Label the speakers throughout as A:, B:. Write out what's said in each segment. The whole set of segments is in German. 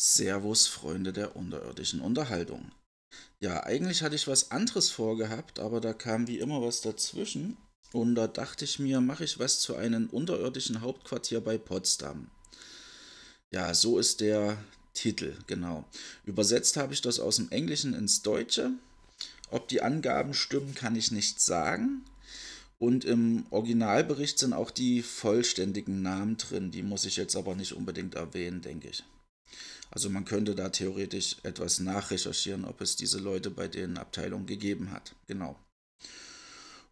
A: Servus, Freunde der unterirdischen Unterhaltung. Ja, eigentlich hatte ich was anderes vorgehabt, aber da kam wie immer was dazwischen. Und da dachte ich mir, mache ich was zu einem unterirdischen Hauptquartier bei Potsdam. Ja, so ist der Titel, genau. Übersetzt habe ich das aus dem Englischen ins Deutsche. Ob die Angaben stimmen, kann ich nicht sagen. Und im Originalbericht sind auch die vollständigen Namen drin. Die muss ich jetzt aber nicht unbedingt erwähnen, denke ich. Also man könnte da theoretisch etwas nachrecherchieren, ob es diese Leute bei den Abteilungen gegeben hat. Genau.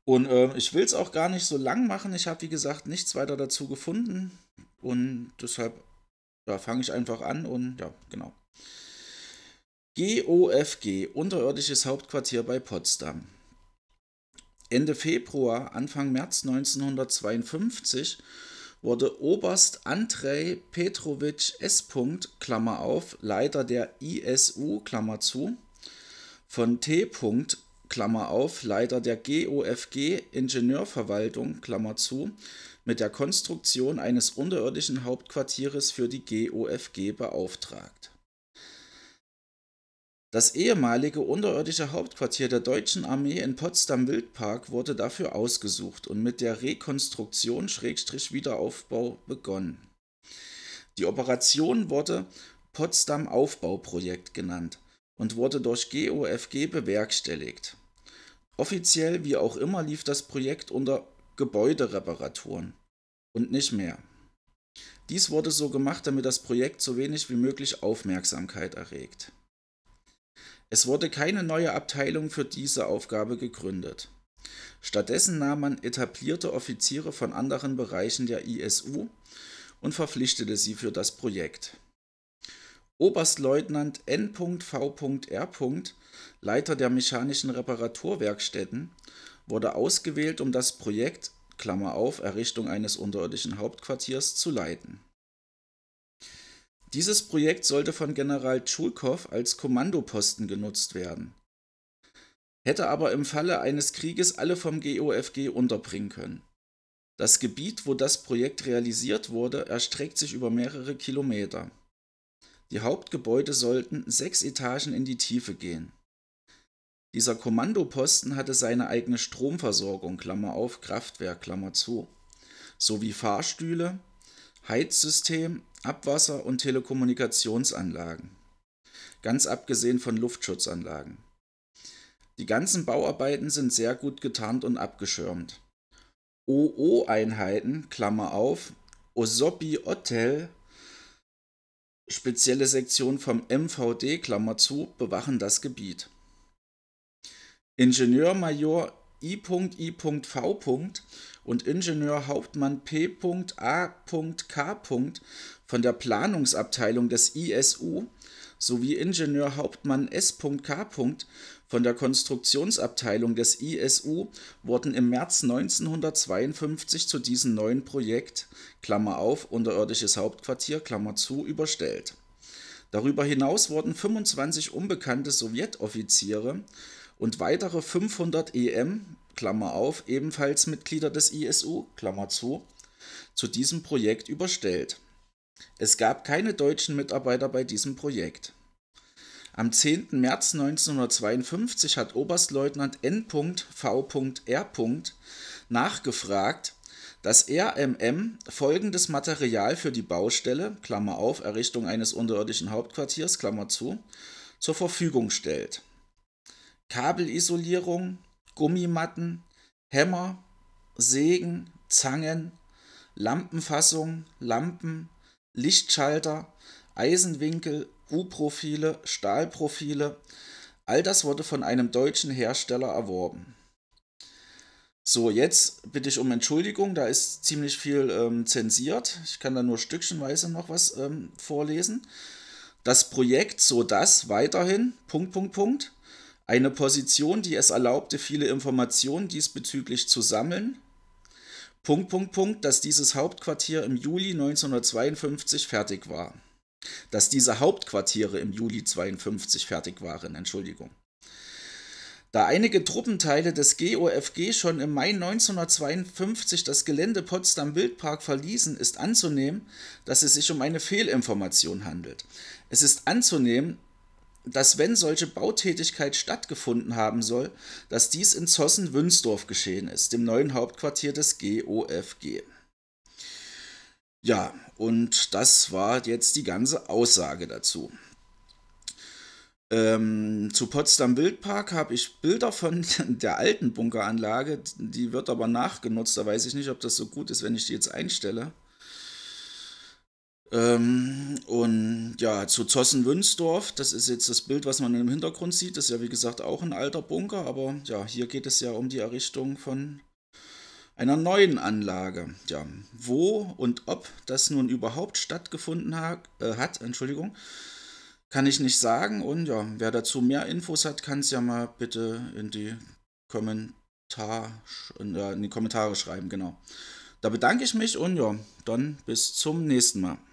A: Und äh, ich will es auch gar nicht so lang machen. Ich habe, wie gesagt, nichts weiter dazu gefunden. Und deshalb ja, fange ich einfach an und ja, genau. GOFG, unterirdisches Hauptquartier bei Potsdam. Ende Februar, Anfang März 1952 wurde Oberst Andrei Petrovich S. Klammer auf, Leiter der ISU, Klammer zu, von T. Klammer auf, Leiter der GOFG Ingenieurverwaltung, Klammer zu, mit der Konstruktion eines unterirdischen Hauptquartiers für die GOFG beauftragt das ehemalige unterirdische Hauptquartier der deutschen Armee in Potsdam-Wildpark wurde dafür ausgesucht und mit der Rekonstruktion/Wiederaufbau begonnen. Die Operation wurde Potsdam-Aufbauprojekt genannt und wurde durch GOFG bewerkstelligt. Offiziell wie auch immer lief das Projekt unter Gebäudereparaturen und nicht mehr. Dies wurde so gemacht, damit das Projekt so wenig wie möglich Aufmerksamkeit erregt. Es wurde keine neue Abteilung für diese Aufgabe gegründet. Stattdessen nahm man etablierte Offiziere von anderen Bereichen der ISU und verpflichtete sie für das Projekt. Oberstleutnant N.V.R. Leiter der mechanischen Reparaturwerkstätten, wurde ausgewählt, um das Projekt Klammer auf, Errichtung eines unterirdischen Hauptquartiers zu leiten. Dieses Projekt sollte von General Tschulkow als Kommandoposten genutzt werden, hätte aber im Falle eines Krieges alle vom GOFG unterbringen können. Das Gebiet, wo das Projekt realisiert wurde, erstreckt sich über mehrere Kilometer. Die Hauptgebäude sollten sechs Etagen in die Tiefe gehen. Dieser Kommandoposten hatte seine eigene Stromversorgung, Klammer auf, Kraftwerk, Klammer zu, sowie Fahrstühle, Heizsystem, Abwasser- und Telekommunikationsanlagen, ganz abgesehen von Luftschutzanlagen. Die ganzen Bauarbeiten sind sehr gut getarnt und abgeschirmt. OO-Einheiten, Klammer auf, Osobi Hotel, spezielle Sektion vom MVD, Klammer zu, bewachen das Gebiet. Ingenieurmajor I.I.V. und Ingenieur Hauptmann P.A.K. von der Planungsabteilung des ISU sowie Ingenieur Hauptmann S.K. von der Konstruktionsabteilung des ISU wurden im März 1952 zu diesem neuen Projekt Klammer auf, unterirdisches Hauptquartier Klammer zu überstellt. Darüber hinaus wurden 25 unbekannte Sowjetoffiziere und weitere 500 EM, Klammer auf, ebenfalls Mitglieder des ISU, Klammer zu, zu diesem Projekt überstellt. Es gab keine deutschen Mitarbeiter bei diesem Projekt. Am 10. März 1952 hat Oberstleutnant N.V.R. nachgefragt, dass RMM folgendes Material für die Baustelle, Klammer auf, Errichtung eines unterirdischen Hauptquartiers, Klammer zu, zur Verfügung stellt. Kabelisolierung, Gummimatten, Hämmer, Sägen, Zangen, Lampenfassung, Lampen, Lichtschalter, Eisenwinkel, U-Profile, Stahlprofile. All das wurde von einem deutschen Hersteller erworben. So, jetzt bitte ich um Entschuldigung, da ist ziemlich viel ähm, zensiert. Ich kann da nur stückchenweise noch was ähm, vorlesen. Das Projekt, so dass weiterhin, Punkt, Punkt, Punkt, eine Position, die es erlaubte, viele Informationen diesbezüglich zu sammeln. Punkt, Punkt, Punkt, dass dieses Hauptquartier im Juli 1952 fertig war. Dass diese Hauptquartiere im Juli 1952 fertig waren, Entschuldigung. Da einige Truppenteile des GOFG schon im Mai 1952 das Gelände Potsdam Wildpark verließen, ist anzunehmen, dass es sich um eine Fehlinformation handelt. Es ist anzunehmen, dass wenn solche Bautätigkeit stattgefunden haben soll, dass dies in Zossen-Wünsdorf geschehen ist, dem neuen Hauptquartier des GOFG. Ja, und das war jetzt die ganze Aussage dazu. Ähm, zu Potsdam Wildpark habe ich Bilder von der alten Bunkeranlage, die wird aber nachgenutzt, da weiß ich nicht, ob das so gut ist, wenn ich die jetzt einstelle. Ähm, und ja, zu Zossen-Wünsdorf, das ist jetzt das Bild, was man im Hintergrund sieht. Das ist ja, wie gesagt, auch ein alter Bunker, aber ja, hier geht es ja um die Errichtung von einer neuen Anlage. Ja, wo und ob das nun überhaupt stattgefunden ha äh, hat, Entschuldigung, kann ich nicht sagen. Und ja, wer dazu mehr Infos hat, kann es ja mal bitte in die, Kommentar äh, in die Kommentare schreiben, genau. Da bedanke ich mich und ja, dann bis zum nächsten Mal.